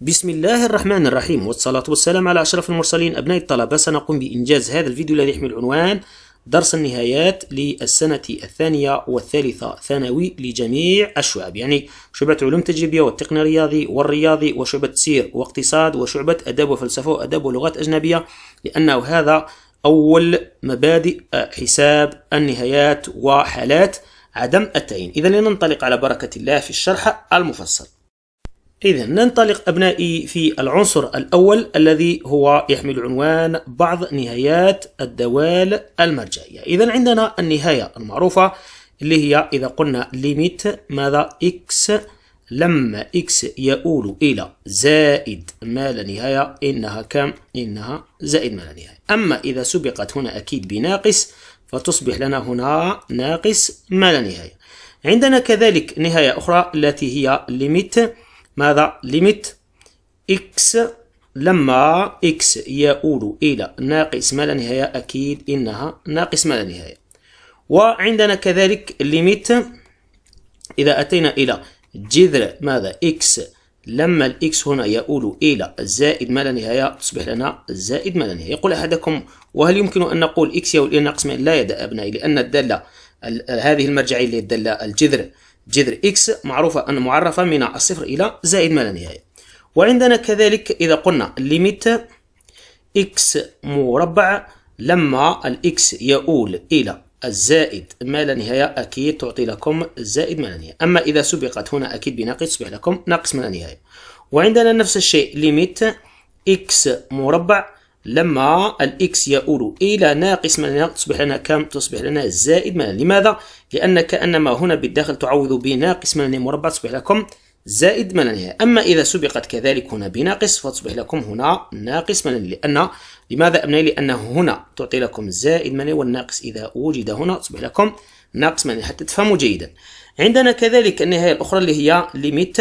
بسم الله الرحمن الرحيم والصلاة والسلام على أشرف المرسلين أبناء الطلبة سنقوم بإنجاز هذا الفيديو الذي يحمل عنوان درس النهايات للسنة الثانية والثالثة ثانوي لجميع الشعب يعني شعبة علوم تجريبية والتقنية الرياضي والرياضي وشعبة سير واقتصاد وشعبة أداب وفلسفة وأداب ولغات أجنبية لأنه هذا أول مبادئ حساب النهايات وحالات عدم التعيين إذا لننطلق على بركة الله في الشرح المفصل إذا ننطلق أبنائي في العنصر الأول الذي هو يحمل عنوان بعض نهايات الدوال المرجعية إذا عندنا النهاية المعروفة اللي هي إذا قلنا ليميت ماذا إكس لما إكس يؤول إلى زائد ما لا نهاية إنها كم إنها زائد ما لا نهاية أما إذا سبقت هنا أكيد بناقص فتصبح لنا هنا ناقص ما لا نهاية عندنا كذلك نهاية أخرى التي هي ليميت ماذا ليميت اكس لما اكس يؤول الى ناقص ما لا نهايه اكيد انها ناقص ما لا نهايه وعندنا كذلك ليميت اذا اتينا الى جذر ماذا اكس لما الاكس هنا يؤول الى زائد ما لا نهايه تصبح لنا زائد ما لا نهايه يقول احدكم وهل يمكن ان نقول اكس يؤول الى ناقص ما لا يا ابنائي لان الداله هذه المرجعيه اللي الداله الجذر جذر إكس معروفة أن معرفة من الصفر إلى زائد ما لا نهاية وعندنا كذلك إذا قلنا ليميت إكس مربع لما الإكس يؤول إلى الزائد ما لا نهاية أكيد تعطي لكم زائد ما لا نهاية أما إذا سبقت هنا أكيد بناقص تصبح لكم ناقص ما لا نهاية وعندنا نفس الشيء ليميت إكس مربع لما الإكس يؤول إلى ناقص ما تصبح لنا كم؟ تصبح لنا زائد من لماذا؟ لأن كأنما هنا بالداخل تعوض بناقص ما مربع تصبح لكم زائد من لا أما إذا سبقت كذلك هنا بناقص فتصبح لكم هنا ناقص ما لأن لماذا أبني؟ لأن هنا تعطي لكم زائد من والناقص إذا وجد هنا تصبح لكم ناقص من حتى تفهموا جيدا. عندنا كذلك النهاية الأخرى اللي هي ليميت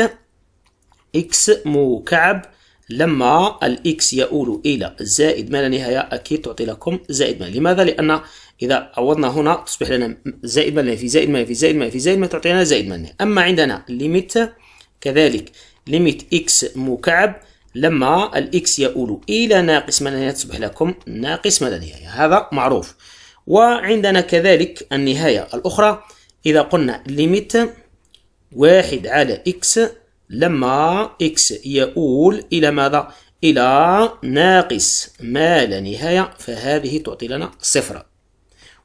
إكس مكعب لما الإكس يؤول إلى زائد ما لا نهاية أكيد تعطي لكم زائد ما لماذا؟ لأن إذا عوضنا هنا تصبح لنا زائد ما لا في زائد ما في زائد ما في زائد ما تعطينا زائد ما نهاية أما عندنا ليميت كذلك ليميت إكس مكعب لما الإكس يؤول إلى ناقص ما لا نهاية تصبح لكم ناقص ما لا نهاية هذا معروف وعندنا كذلك النهاية الأخرى إذا قلنا ليميت واحد على إكس لما إكس يؤول إلى ماذا؟ إلى ناقص ما لا نهاية فهذه تعطي لنا صفر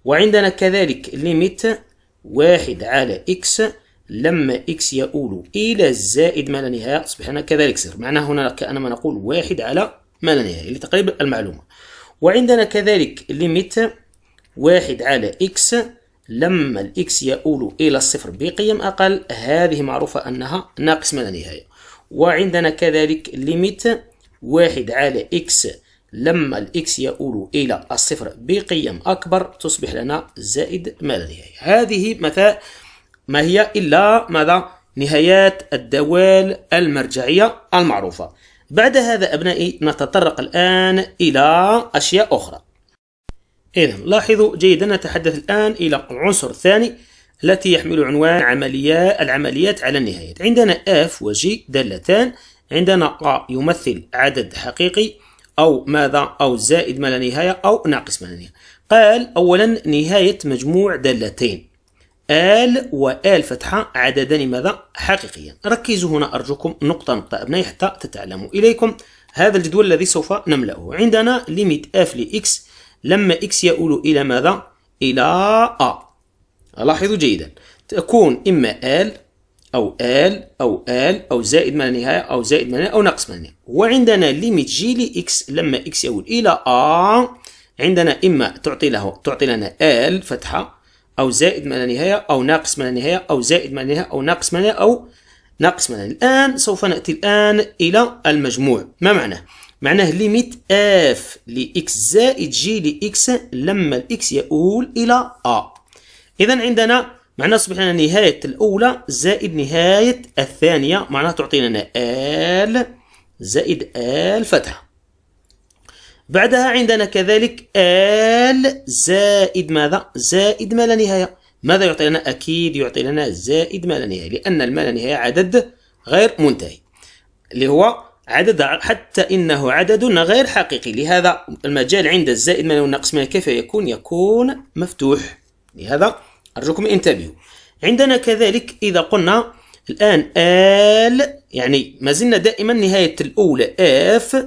وعندنا كذلك ليميت واحد على إكس لما إكس يؤول إلى الزائد ما لا نهاية أصبحنا كذلك صفر معناه هنا كأنما نقول واحد على ما لا نهاية لتقريب المعلومة وعندنا كذلك ليميت واحد على إكس لما الإكس يؤول إلى الصفر بقيم أقل هذه معروفة أنها ناقص ما لا نهاية وعندنا كذلك ليميت واحد على إكس لما الإكس يؤول إلى الصفر بقيم أكبر تصبح لنا زائد ما لا نهاية هذه مثلا ما هي إلا ماذا نهايات الدوال المرجعية المعروفة بعد هذا أبنائي نتطرق الآن إلى أشياء أخرى إذا لاحظوا جيدا نتحدث الآن إلى عنصر ثاني التي يحمل عنوان عمليات العمليات على النهاية عندنا F و G دالتان عندنا ق يمثل عدد حقيقي أو ماذا أو زائد ما لا نهاية أو ناقص ما لا نهاية قال أولا نهاية مجموع دالتين آل وآل فتحة عددان ماذا حقيقيا ركزوا هنا أرجوكم نقطة نقطة أبنائي حتى تتعلموا إليكم هذا الجدول الذي سوف نملأه عندنا ليميت اف لإكس لما إكس يؤول إلى ماذا؟ إلى أ لاحظوا جيدا تكون إما آل أو آل أو آل أو زائد ما لا نهاية أو زائد ما لا نهاية أو ناقص ما لا نهاية وعندنا ليميت جي لإكس لما إكس يؤول إلى أ عندنا إما تعطي له تعطي لنا آل فتحة أو زائد ما لا نهاية أو ناقص ما لا نهاية أو زائد ما لا نهاية أو ناقص ما لا نهاية أو ناقص ما لا نهاية الآن سوف نأتي الآن إلى المجموع ما معناه؟ معناه ليميت اف لإكس زائد جي لإكس لما الإكس يؤول إلى أ إذا عندنا معناه تصبح لنا نهاية الأولى زائد نهاية الثانية معناها تعطينا لنا ال زائد ال فتحة بعدها عندنا كذلك ال زائد ماذا؟ زائد ما لا نهاية ماذا يعطي لنا؟ أكيد يعطي لنا زائد ما لا نهاية لأن ما لا نهاية عدد غير منتهي اللي هو عدد حتى إنه عدد غير حقيقي لهذا المجال عند الزائد من والناقص من كيف يكون يكون مفتوح لهذا أرجوكم انتبهوا عندنا كذلك إذا قلنا الآن آل يعني ما زلنا دائما نهاية الأولى اف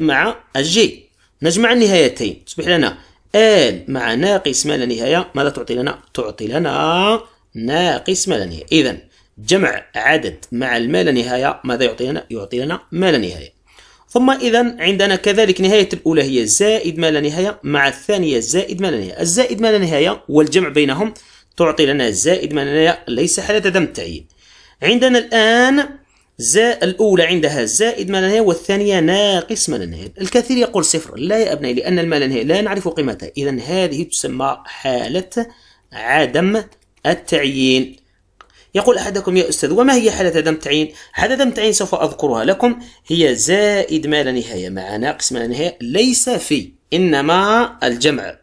مع الجي نجمع النهايتين تصبح لنا آل مع ناقص ما لا نهاية ماذا تعطي لنا؟ تعطي لنا ناقص ما لا نهاية إذا جمع عدد مع المال نهاية ماذا يعطينا؟ يعطي لنا ما لا نهاية ثم إذا عندنا كذلك نهاية الأولى هي زائد ما لا نهاية مع الثانية زائد ما لا نهاية الزائد ما لا نهاية والجمع بينهم تعطي لنا زائد ما لا نهاية ليس حالة دم التعيين عندنا الآن زاء الأولى عندها زائد ما لا نهاية والثانية ناقص ما لا نهاية الكثير يقول صفر لا يا أبنائي لأن المال لا نهاية لا نعرف قيمتها إذا هذه تسمى حالة عدم التعيين يقول أحدكم يا أستاذ وما هي حالة دم تعيين حالة دم تعيين سوف أذكرها لكم هي زائد ما لا نهاية مع ناقص ما لا نهاية ليس في إنما الجمع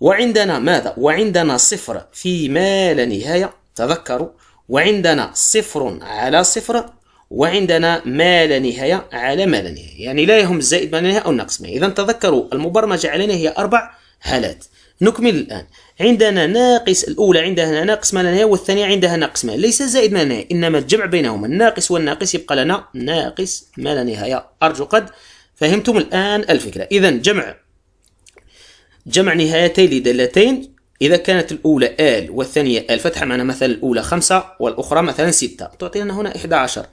وعندنا ماذا وعندنا صفر في ما لا نهاية تذكروا وعندنا صفر على صفر وعندنا ما لا نهاية على ما لا نهاية يعني لا يهم الزائد ما لا نهاية أو الناقص ما إذا تذكروا المبرمجة علينا هي أربع حالات نكمل الآن عندنا ناقص الأولى عندها ناقص ما لا نهاية والثانية عندها ناقص ما ليس زائد ما لا نهاية إنما الجمع بينهما الناقص والناقص يبقى لنا ناقص ما لا نهاية أرجو قد فهمتم الآن الفكرة إذا جمع جمع نهايتين لدالتين إذا كانت الأولى آل والثانية آل فتح معنا مثلا الأولى خمسة والأخرى مثلا ستة تعطينا هنا 11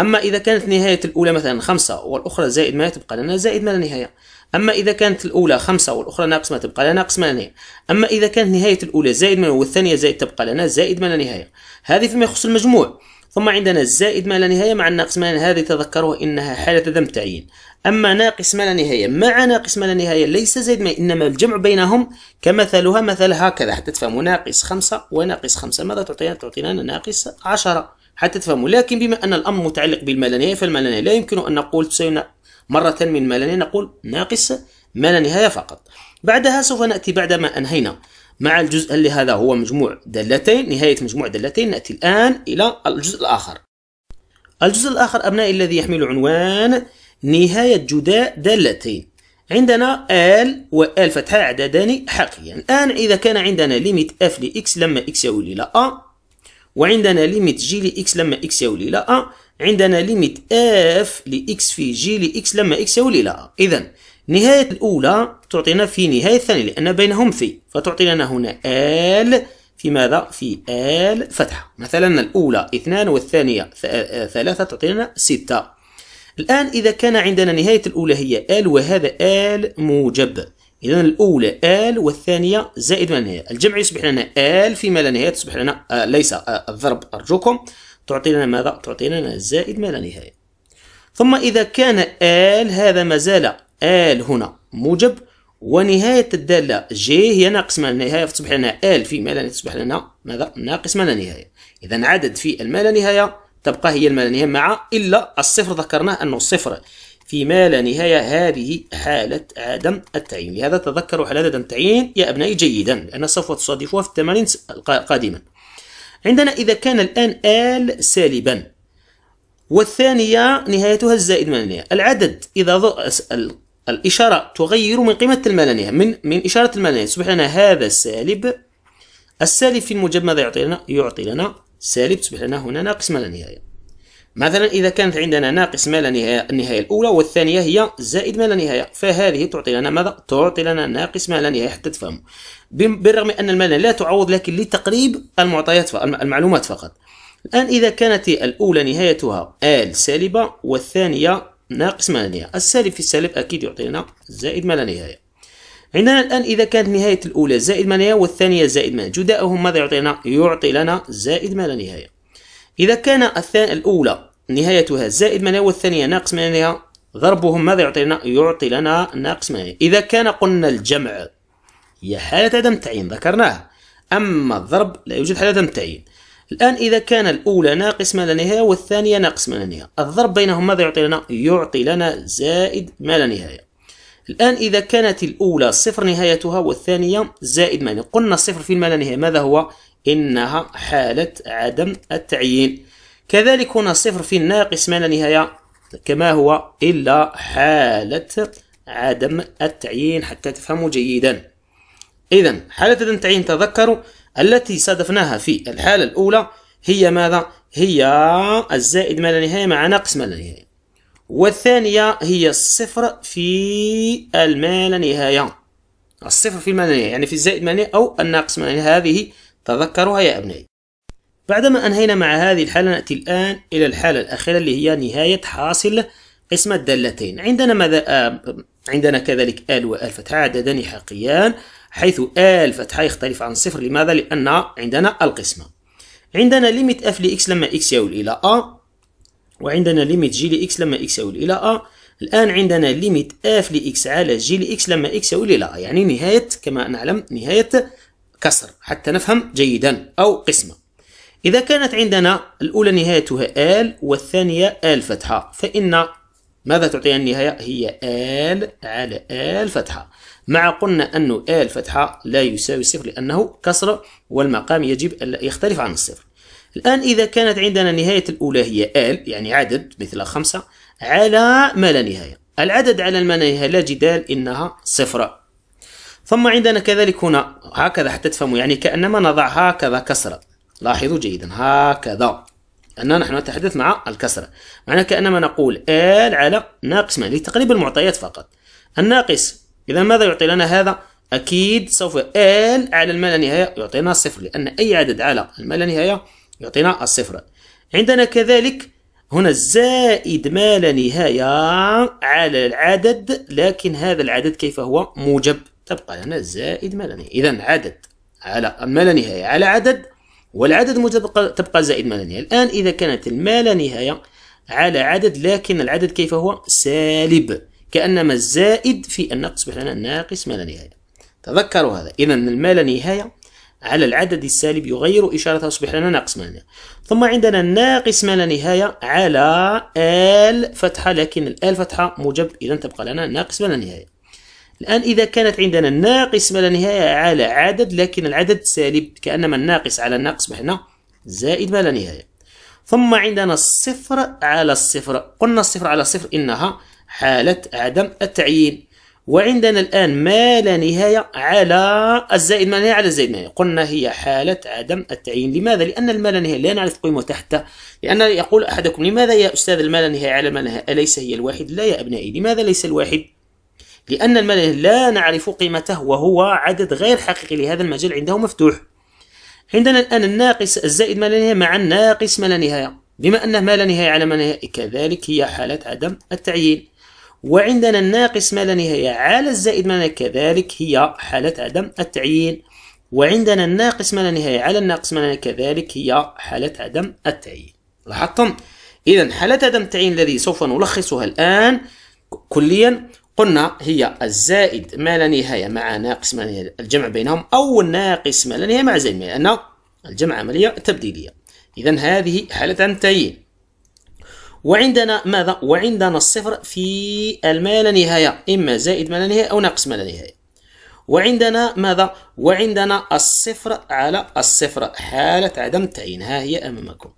أما إذا كانت نهاية الأولى مثلا خمسة والأخرى زائد ما تبقى لنا زائد ما لا نهاية أما إذا كانت الأولى خمسة والأخرى ناقص ما تبقى لنا ناقص ما لا نهاية أما إذا كانت نهاية الأولى زائد ما والثانية زائد تبقى لنا زائد ما لا نهاية هذه فيما يخص المجموع ثم عندنا الزائد ما لا نهاية مع الناقص ما لا نهاية هذه تذكروا إنها حالة ذم تعيين أما ناقص ما لا نهاية مع ناقص ما لا نهاية ليس زائد ما إنما الجمع بينهم كمثلها مثل هكذا حتى تفهموا ناقص خمسة وناقص خمسة ماذا تعطينا؟ تعطينا ناقص عشرة حتى تفهموا لكن بما أن الأمر متعلق بالمالانية فالمالانية لا يمكن أن نقول تساوي مرة من مالانية نقول ناقص ما لا نهاية فقط بعدها سوف نأتي بعدما أنهينا مع الجزء اللي هذا هو مجموع دالتين نهاية مجموع دالتين نأتي الآن إلى الجزء الآخر الجزء الآخر أبنائي الذي يحمل عنوان نهاية جداء دالتين عندنا ال ال فتحة عددان حقيا الآن إذا كان عندنا ليميت اف لإكس لما إكس يؤول إلى أ وعندنا ليميت جي لإكس لما إكس يولي إلى أ عندنا ليميت اف لإكس في جي لإكس لما إكس يولي إلى أ إذا نهاية الأولى تعطينا في نهاية الثانية لأن بينهم في فتعطينا هنا آل في ماذا؟ في آل فتحة مثلا الأولى اثنان والثانية آه، ثلاثة تعطينا ستة الآن إذا كان عندنا نهاية الأولى هي آل وهذا آل موجب إذا الأولى آل والثانية زائد ما لا نهاية الجمع يصبح لنا آل فيما لا نهاية تصبح لنا آه ليس آه الضرب أرجوكم تعطي لنا ماذا؟ تعطي لنا زائد ما لا نهاية ثم إذا كان آل هذا ما زال آل هنا موجب ونهاية الدالة جي هي ناقص ما لا نهاية فتصبح لنا آل في ما لا نهاية تصبح لنا ماذا؟ ناقص ما لا نهاية إذا عدد في ما لا نهاية تبقى هي ما لا نهاية مع إلا الصفر ذكرناه أنه الصفر في ما لا نهاية هذه حالة عدم التعيين لهذا تذكروا حالة عدم التعيين يا أبنائي جيدا لأن سوف تصادفها في التمارين قادما عندنا إذا كان الآن آل سالبا والثانية نهايتها الزائد نهاية. العدد إذا الإشارة تغير من قيمة المالانية من من إشارة المالانية تصبح لنا هذا سالب السالب في ماذا يعطي لنا يعطي لنا سالب تصبح لنا هنا ناقص مالانية مثلا إذا كانت عندنا ناقص ما لا نهاية النهاية الأولى والثانية هي زائد ما لا نهاية فهذه تعطي لنا ماذا؟ تعطي لنا ناقص ما لا نهاية حتى تفهم بالرغم أن المال لا تعوض لكن لتقريب المعطيات المعلومات فقط الآن إذا كانت الأولى نهايتها آل سالبة والثانية ناقص ما لا نهاية السالب في السالب أكيد يعطي لنا زائد ما لا نهاية عندنا الآن إذا كانت نهاية الأولى زائد ما لا نهاية والثانية زائد ما جداؤهم ماذا يعطي لنا؟ يعطي لنا زائد ما لا نهاية إذا كان الثاني الأولى نهايتها زائد منها والثانية ناقص منها ضربهم ماذا يعطي لنا؟ يعطي لنا ناقص منها إذا كان قلنا الجمع هي حالة عدم تعيين ذكرناها أما الضرب لا يوجد حالة عدم تعيين الآن إذا كان الأولى ناقص ما لا نهاية والثانية ناقص ما لا نهاية الضرب بينهم ماذا يعطي لنا؟ يعطي لنا زائد ما لا نهاية الآن إذا كانت الأولى صفر نهايتها والثانية زائد ما قلنا الصفر في ما لا نهاية ماذا هو؟ إنها حالة عدم التعيين كذلك هنا صفر في الناقص ما لا نهاية كما هو إلا حالة عدم التعيين حتى تفهموا جيدا إذا حالة عدم التعيين تذكروا التي صادفناها في الحالة الأولى هي ماذا؟ هي الزائد ما لا نهاية مع ناقص ما لا نهاية والثانية هي الصفر في الما لا نهاية الصفر في ما لا نهاية يعني في الزائد ما لا نهاية أو الناقص ما لا نهاية هذه تذكروها يا أبنائي بعدما أنهينا مع هذه الحالة نأتي الآن إلى الحالة الأخيرة اللي هي نهاية حاصل قسمة دالتين عندنا ماذا آه عندنا كذلك آل وآل فتحة عددان حقيان حيث آل فتحة يختلف عن صفر لماذا؟ لأن عندنا القسمة عندنا ليميت اف لإكس لما إكس يؤول إلى أ وعندنا ليميت جي لإكس لما إكس يؤول إلى أ الآن عندنا ليميت اف لإكس على جي لإكس لما إكس يؤول إلى أ يعني نهاية كما نعلم نهاية كسر حتى نفهم جيدا أو قسمة إذا كانت عندنا الأولى نهايتها آل والثانية آل فتحة فإن ماذا تعطي النهاية هي آل على آل فتحة مع قلنا أن آل فتحة لا يساوي صفر لأنه كسر والمقام يجب أن يختلف عن الصفر الآن إذا كانت عندنا نهاية الأولى هي آل يعني عدد مثل خمسة على ما لا نهاية العدد على ما لا نهاية لا جدال إنها صفر ثم عندنا كذلك هنا هكذا حتى تفهموا يعني كأنما نضع هكذا كسرة لاحظوا جيدا هكذا أننا نحن نتحدث مع الكسرة معنى كأنما نقول ال على ناقص ما لتقريب المعطيات فقط الناقص إذا ماذا يعطي لنا هذا أكيد سوف ال على المال نهاية يعطينا الصفر لأن أي عدد على المال نهاية يعطينا الصفر عندنا كذلك هنا زائد ما لا نهاية على العدد لكن هذا العدد كيف هو موجب تبقى لنا زائد ما لا نهاية إذا عدد على ما لا نهاية على عدد والعدد متبقى تبقى زائد ما لا نهاية الآن إذا كانت ما لا نهاية على عدد لكن العدد كيف هو سالب كأنما الزائد في النقص بمعنى لنا ناقص ما لا نهاية تذكروا هذا إذا ما لا نهاية على العدد السالب يغير اشارته يصبح لنا ناقص ما لا نهاية ثم عندنا ناقص ما لا نهاية على آل فتحة لكن ال فتحة موجب إذا تبقى لنا ناقص ما لا نهاية الآن إذا كانت عندنا ناقص ما لا نهاية على عدد لكن العدد سالب كأنما الناقص على الناقص بحنا زائد ما لا نهاية ثم عندنا الصفر على الصفر قلنا الصفر على الصفر إنها حالة عدم التعيين وعندنا الآن ما لا نهاية على الزائد ما لا نهاية على الزائد ما نهاية قلنا هي حالة عدم التعيين لماذا؟ لأن المال لا نهاية لا نعرف قيمه تحت لأن يقول أحدكم لماذا يا أستاذ المال لا نهاية على ما نهاية أليس هي الواحد؟ لا يا أبنائي لماذا ليس الواحد؟ لأن المال لا نعرف قيمته وهو عدد غير حقيقي لهذا المجال عنده مفتوح عندنا الآن الناقص الزائد ما لا نهاية مع الناقص ما لا نهاية بما أنه ما لا نهاية على ما لا نهاية كذلك هي حالة عدم التعيين وعندنا الناقص ما لا نهاية على الزائد ما لا كذلك هي حالة عدم التعيين وعندنا الناقص ما لا نهاية على الناقص ما لا نهاية كذلك هي حالة عدم التعيين لاحظتم إذا حالة عدم التعيين الذي سوف نلخصها الآن كليا قلنا هي الزائد ما لا نهاية مع ناقص ما لا نهاية الجمع بينهم أو الناقص ما لا نهاية مع زائد لأن الجمع عملية تبديلية إذا هذه حالة التعيين وعندنا ماذا؟ وعندنا الصفر في ما لا نهاية إما زائد ما لا نهاية أو ناقص ما لا نهاية وعندنا ماذا؟ وعندنا الصفر على الصفر حالة عدم التعيين ها هي أمامكم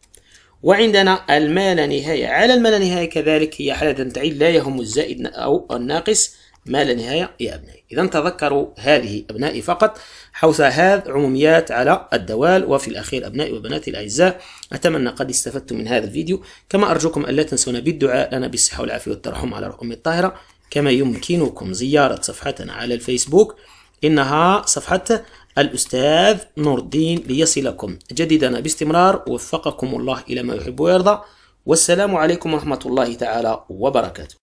وعندنا المال نهاية على المال نهاية كذلك هي حالة تعيد لا يهم الزائد أو الناقص مال نهاية يا أبنائي إذا تذكروا هذه أبنائي فقط حوث هذا عموميات على الدوال وفي الأخير أبنائي وبناتي الأعزاء أتمنى قد استفدتم من هذا الفيديو كما أرجوكم ألا تنسونا بالدعاء لنا بالصحة والعافية والترحم على أمي الطاهرة كما يمكنكم زيارة صفحتنا على الفيسبوك إنها صفحة الأستاذ نور الدين ليصلكم جديدنا باستمرار وفقكم الله إلى ما يحب ويرضى والسلام عليكم ورحمة الله تعالى وبركاته